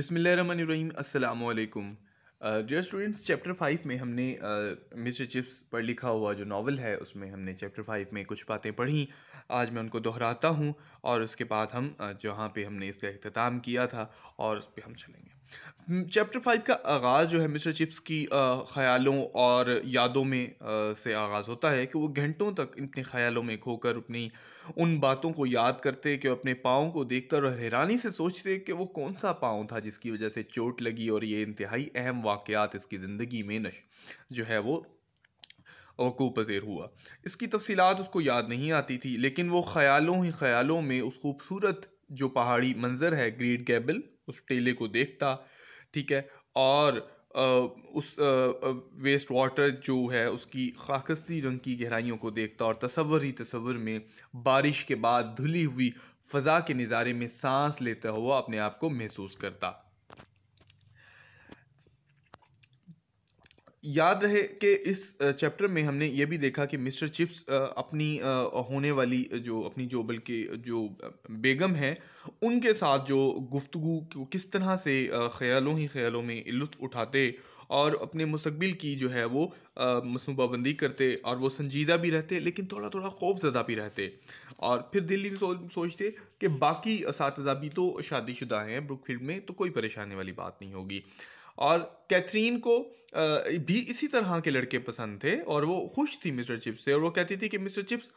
अस्सलाम अल्लाम dear students chapter five में हमने मिस्टर uh, चिप्स पर लिखा हुआ जो नावल है उसमें हमने चैप्टर फाइव में कुछ बातें पढ़ी आज मैं उनको दोहराता हूँ और उसके बाद हम uh, जहाँ पे हमने इसका अख्ताम किया था और उस पर हम चलेंगे चैप्टर hmm, फाइव का आगाज़ जो है मिस्टर चिप्स की ख्यालों और यादों में से आगाज़ होता है कि वो घंटों तक इतने ख्यालों में खोकर अपनी उन बातों को याद करते कि अपने पाँव को देखकर और हैरानी से सोचते कि वो कौन सा पाँव था जिसकी वजह से चोट लगी और ये इंतहाई अहम वाक़ात इसकी ज़िंदगी में नश जो है वो वकू पजेर हुआ इसकी तफसीत उसको याद नहीं आती थी लेकिन वो ख्यालों ही ख्यालों में उस खूबसूरत जो पहाड़ी मंज़र है ग्रेट गैबल उस टेले को देखता ठीक है और आ, उस आ, वेस्ट वाटर जो है उसकी खाकसी रंग की गहराइयों को देखता और तस्वर ही तस्वर में बारिश के बाद धुली हुई फ़ज़ा के नज़ारे में सांस लेता हुआ अपने आप को महसूस करता याद रहे कि इस चैप्टर में हमने ये भी देखा कि मिस्टर चिप्स अपनी होने वाली जो अपनी जो बल्कि जो बेगम है उनके साथ जो गुफ्तु को किस तरह से ख्यालों ही ख्यालों में लुत्फ़ उठाते और अपने मुस्तबिल की जो है वो मसूबा करते और वो संजीदा भी रहते लेकिन थोड़ा थोड़ा खौफ ज़दा भी रहते और फिर दिल्ली में सो, सोचते कि बाकी इस भी तो शादीशुदा हैं ब्रुकफील्ड में तो कोई परेशानी वाली बात नहीं होगी और कैथरीन को भी इसी तरह के लड़के पसंद थे और वो खुश थी मिस्टर चिप्स से और वो कहती थी कि मिस्टर चिप्स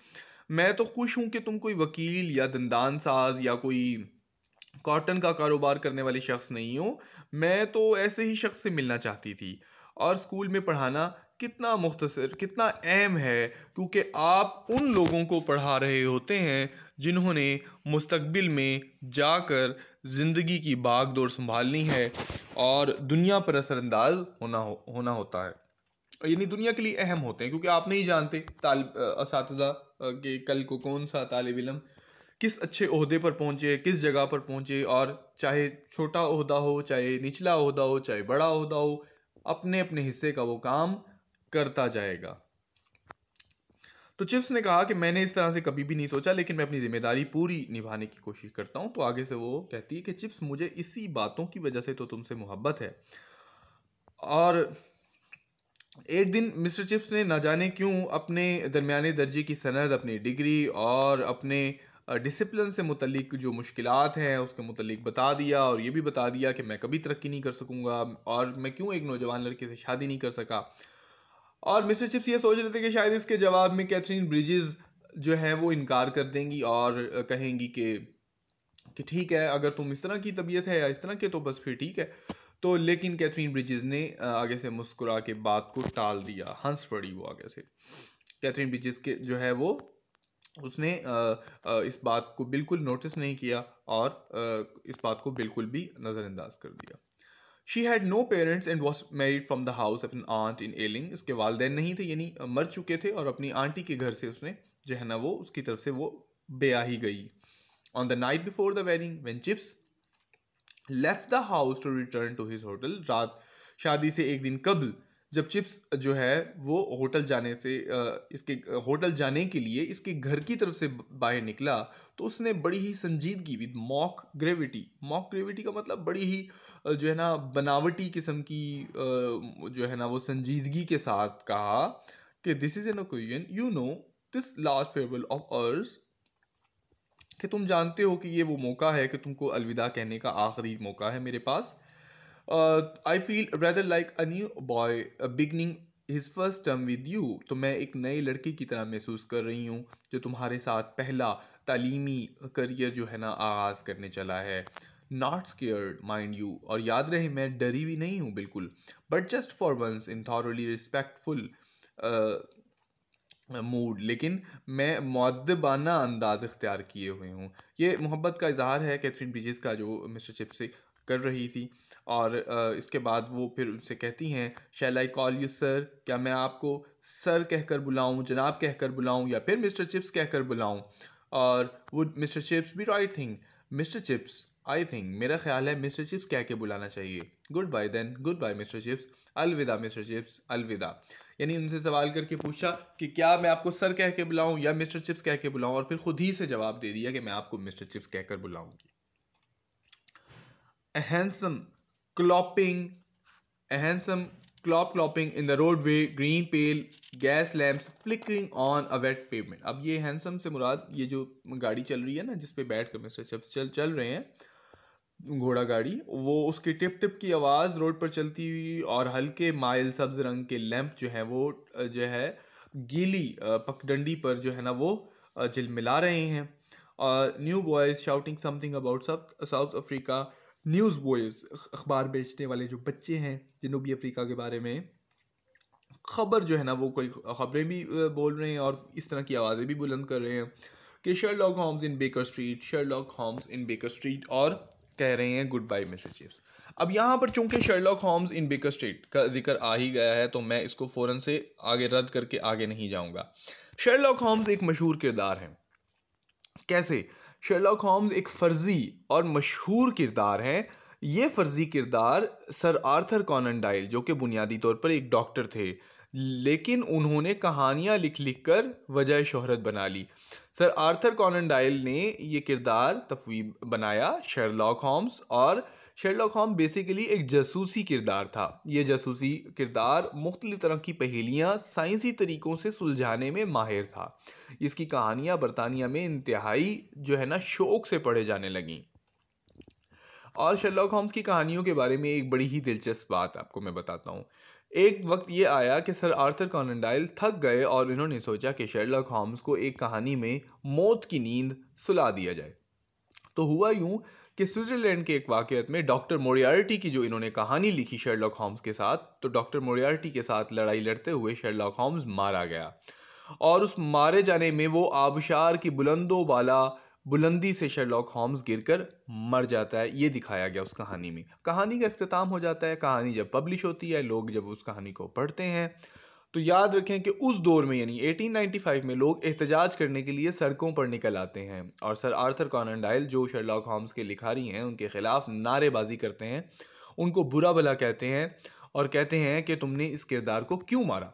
मैं तो खुश हूँ कि तुम कोई वकील या दंदान साज या कोई कॉटन का कारोबार करने वाले शख्स नहीं हो मैं तो ऐसे ही शख्स से मिलना चाहती थी और स्कूल में पढ़ाना कितना मुख्तर कितना अहम है क्योंकि आप उन लोगों को पढ़ा रहे होते हैं जिन्होंने मुस्तबिल में जाकर ज़िंदगी की बाग दौड़ संभालनी है और दुनिया पर असरअंदाज होना हो, होना होता है यानी दुनिया के लिए अहम होते हैं क्योंकि आप नहीं जानते इस के कल को कौन सा तालब इलम किस अच्छे अहदे पर पहुँचे किस जगह पर पहुँचे और चाहे छोटा अहदा हो चाहे निचला अहदा हो चाहे बड़ा अहदा हो अपने अपने हिस्से का वो काम करता जाएगा तो चिप्स ने कहा कि मैंने इस तरह से कभी भी नहीं सोचा लेकिन मैं अपनी जिम्मेदारी पूरी निभाने की कोशिश करता हूँ तो आगे से वो कहती है कि चिप्स मुझे इसी बातों की वजह से तो तुमसे मोहब्बत है और एक दिन मिस्टर चिप्स ने ना जाने क्यों अपने दरमियाने दर्जे की सनद अपनी डिग्री और अपने डिसिप्लिन से मुतलिक जो मुश्किल हैं उसके मुतलिक बता दिया और ये भी बता दिया कि मैं कभी तरक्की नहीं कर सकूँगा और मैं क्यों एक नौजवान लड़के से शादी नहीं कर सका और मिस्टर चिप्स ये सोच रहे थे कि शायद इसके जवाब में कैथरीन ब्रिजेस जो है वो इनकार कर देंगी और कहेंगी कि कि ठीक है अगर तुम इस तरह की तबीयत है या इस तरह के तो बस फिर ठीक है तो लेकिन कैथरीन ब्रिजेस ने आगे से मुस्कुरा के बात को टाल दिया हंस पड़ी वो आगे से कैथरीन ब्रिजेस के जो है वो उसने इस बात को बिल्कुल नोटिस नहीं किया और इस बात को बिल्कुल भी नज़रअंदाज कर दिया she had no parents and was married from the house of an aunt in Ealing उसके वालदेन नहीं थे यानी मर चुके थे और अपनी आंटी के घर से उसने जो है ना वो उसकी तरफ से वो ब्याह ही गई on the night before the wedding when Chips left the house to return to his hotel रात शादी से एक दिन कबल जब चिप्स जो है वो होटल जाने से इसके होटल जाने के लिए इसके घर की तरफ से बाहर निकला तो उसने बड़ी ही संजीदगी with mock gravity mock gravity का मतलब बड़ी ही जो है ना बनावटी किस्म की जो है ना वो संजीदगी के साथ कहा कि this is an occasion you know this last farewell of ours कि तुम जानते हो कि ये वो मौका है कि तुमको अलविदा कहने का आखिरी मौका है मेरे पास I feel rather like a new boy beginning his first term with you तो मैं एक नए लड़के की तरह महसूस कर रही हूँ जो तुम्हारे साथ पहला तालीमी करियर जो है ना आगाज़ करने चला है नॉट स्केयर माइंड यू और याद रहे मैं डरी भी नहीं हूँ बिल्कुल but just for once in thoroughly respectful mood लेकिन मैं मददबाना अंदाज़ अख्तियार किए हुए हूँ ये मोहब्बत का इजहार है कैथरीन ब्रिजेस का जो मिस्टर चिप से कर रही थी और इसके बाद वो फिर उनसे कहती हैं shall I call you sir क्या मैं आपको सर कहकर बुलाऊं जनाब कहकर बुलाऊं या फिर मिस्टर चिप्स कहकर बुलाऊं और वो मिस्टर चिप्स भी right thing mister Chips I think मेरा ख्याल है मिस्टर चिप्स कह के बुलाना चाहिए goodbye then goodbye mister Chips अलविदा मिस्टर चिप्स अलविदा यानी उनसे सवाल करके पूछा कि क्या मैं आपको सर कह के बुलाऊं या मिस्टर चिप्स कह के बुलाऊं और फिर खुद ही से जवाब दे दिया कि मैं आपको मिस्टर चिप्स कहकर बुलाऊंगी a handsome clopping a handsome clop clopping in the roadway green pale gas lamps flickering on a wet pavement अब ये handsome से मुराद ये जो गाड़ी चल रही है ना जिस पे बैठ कर मिस्टर शब्द चल चल रहे हैं घोड़ा गाड़ी वो उसके टिप टिप की आवाज़ रोड पर चलती हुई और हल्के माइल सब्ज रंग के लैंप जो है वो जो है गीली पकडंडी पर जो है ना वो झिलमिला रहे हैं new boys shouting something about South Africa news boys अखबार बेचने वाले जो बच्चे हैं जनूबी अफ्रीका के बारे में खबर जो है ना वो कोई खबरें भी बोल रहे हैं और इस तरह की आवाज़ें भी बुलंद कर रहे हैं कि Sherlock Holmes in Baker Street Sherlock Holmes in Baker Street और कह रहे हैं गुड बाई मिस्टर चिप्स अब यहाँ पर चूंकि Sherlock Holmes in Baker Street का जिक्र आ ही गया है तो मैं इसको फ़ौरन से आगे रद्द करके आगे नहीं जाऊँगा शर्लॉक होम्स एक मशहूर किरदार हैं कैसे शर्लॉक होम्स एक फर्जी और मशहूर किरदार हैं ये फर्जी किरदार सर आर्थर कॉनन डाइल जो कि बुनियादी तौर पर एक डॉक्टर थे लेकिन उन्होंने कहानियाँ लिख लिख कर वजह शोहरत बना ली सर आर्थर कॉनन डाइल ने ये किरदार तफवी बनाया शर्लॉक होम्स और शेरलॉक होम बेसिकली एक जासूसी किरदार था यह जासूसी किरदार मुख्तलि तरह की पहेलियाँ साइंसी तरीक़ों से सुलझाने में माहिर था इसकी कहानियाँ बरतानिया में इंतहाई जो है ना शौक से पढ़े जाने लगें और शर्लॉक होम्स की कहानियों के बारे में एक बड़ी ही दिलचस्प बात आपको मैं बताता हूँ एक वक्त ये आया कि सर आर्थर कॉनन डायल थक गए और इन्होंने सोचा कि शेरलॉक होम्स को एक कहानी में मौत की नींद सुला दिया जाए तो हुआ यूँ कि स्विट्जरलैंड के एक वाक़त में डॉक्टर मोरियार्टी की जो इन्होंने कहानी लिखी शेरलॉक होम्स के साथ तो डॉक्टर मोरियार्टी के साथ लड़ाई लड़ते हुए शेरलॉक होम्स मारा गया और उस मारे जाने में वो आबशार की बुलंदों वाला बुलंदी से शेरलॉक होम्स गिरकर मर जाता है ये दिखाया गया उस कहानी में कहानी का अख्ताम हो जाता है कहानी जब पब्लिश होती है लोग जब उस कहानी को पढ़ते हैं तो याद रखें कि उस दौर में यानी 1895 में लोग एहतजाज करने के लिए सड़कों पर निकल आते हैं और सर आर्थर कॉनन डायल जो शर्लॉक होम्स के लिखारी हैं उनके ख़िलाफ़ नारेबाजी करते हैं उनको बुरा भला कहते हैं और कहते हैं कि तुमने इस किरदार को क्यों मारा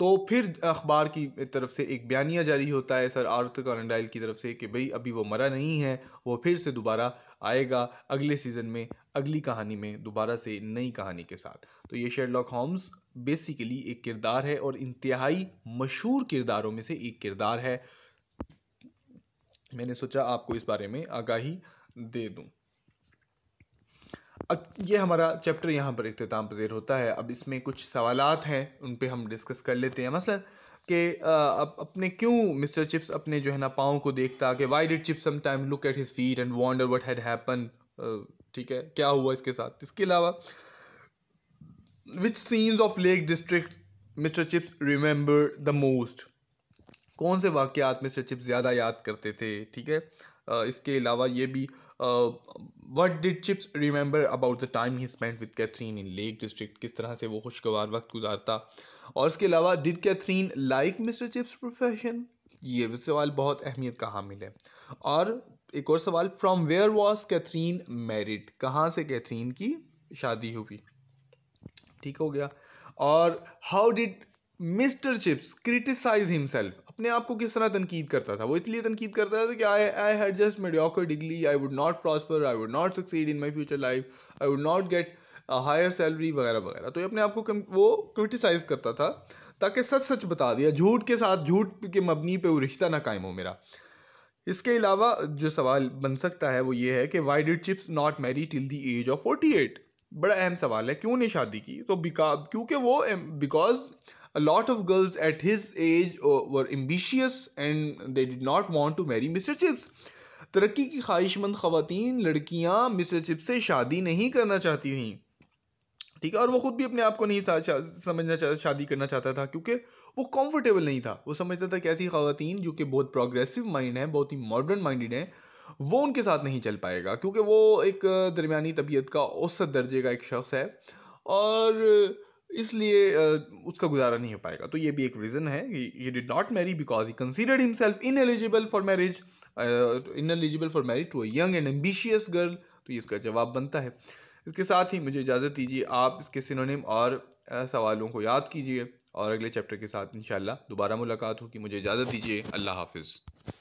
तो फिर अखबार की तरफ से एक बयानिया जारी होता है सर आर्थ कॉरडाइल की तरफ से कि भाई अभी वो मरा नहीं है वो फिर से दोबारा आएगा अगले सीज़न में अगली कहानी में दोबारा से नई कहानी के साथ तो ये शेरलॉक होम्स बेसिकली एक किरदार है और इंतहाई मशहूर किरदारों में से एक किरदार है मैंने सोचा आपको इस बारे में आगाही दे दूँ अब ये हमारा चैप्टर यहाँ पर अख्ताम पजीर होता है अब इसमें कुछ सवाल हैं उन पर हम डिस्कस कर लेते हैं मसलन कि अब अपने क्यों मिस्टर चिप्स अपने जो है ना पाँव को देखता कि why did Chips look at his feet and wonder what had happen ठीक है क्या हुआ इसके साथ इसके अलावा which scenes of Lake District mister Chips remember the most कौन से वाक़ मिस्टर चिप्स ज़्यादा याद करते थे ठीक है इसके अलावा ये भी what did Chips remember about the time he spend with Catherine in Lake District किस तरह से वो खुशगवार वक्त गुजारता और इसके अलावा did Catherine like mister Chips profession ये भी सवाल बहुत अहमियत का हामिल है और एक और सवाल from where was Catherine married कहाँ से कैथरीन की शादी हुई ठीक हो गया और how did mister Chips criticise himself अपने आप को किस तरह तनकीद करता था वो इसलिए तनकीद करता था कि I I had just mediocre degree I would not prosper I would not succeed in my future life I would not get higher salary वगैरह वगैरह तो ये अपने आप को वो क्रिटिसाइज़ करता था ताकि सच सच बता दिया झूठ के साथ झूठ के मबनी पे वो रिश्ता ना कायम हो मेरा इसके अलावा जो सवाल बन सकता है वो ये है कि why did Chips not marry till the age of forty eight बड़ा अहम सवाल है क्यों नहीं शादी की तो बिका क्योंकि वो because a lot of girls at his age uh, were ambitious and they did not want to marry Mr. Chips. तरक्की की ख्वाहिशमंद खातन लड़कियाँ मिस्टर चिप से शादी नहीं करना चाहती थीं ठीक है और वो ख़ुद भी अपने आप को नहीं समझना चाह शादी करना चाहता था क्योंकि वो कंफर्टेबल नहीं था वो समझता था कि ऐसी खातन जो कि बहुत प्रोग्रेसिव माइंड हैं बहुत ही मॉडर्न माइंडेड हैं वो उनके साथ नहीं चल पाएगा क्योंकि वो एक दरमिया तबीयत का औसत दर्जे का एक शख्स है और इसलिए उसका गुजारा नहीं हो पाएगा तो ये भी एक रीज़न है ये did not marry because he considered himself ineligible for marriage ineligible for marriage to a young and ambitious girl तो ये इसका जवाब बनता है इसके साथ ही मुझे इजाज़त दीजिए आप इसके सिनोनिम और सवालों को याद कीजिए और अगले चैप्टर के साथ इन दोबारा मुलाकात होगी मुझे इजाज़त दीजिए अल्लाह हाफिज़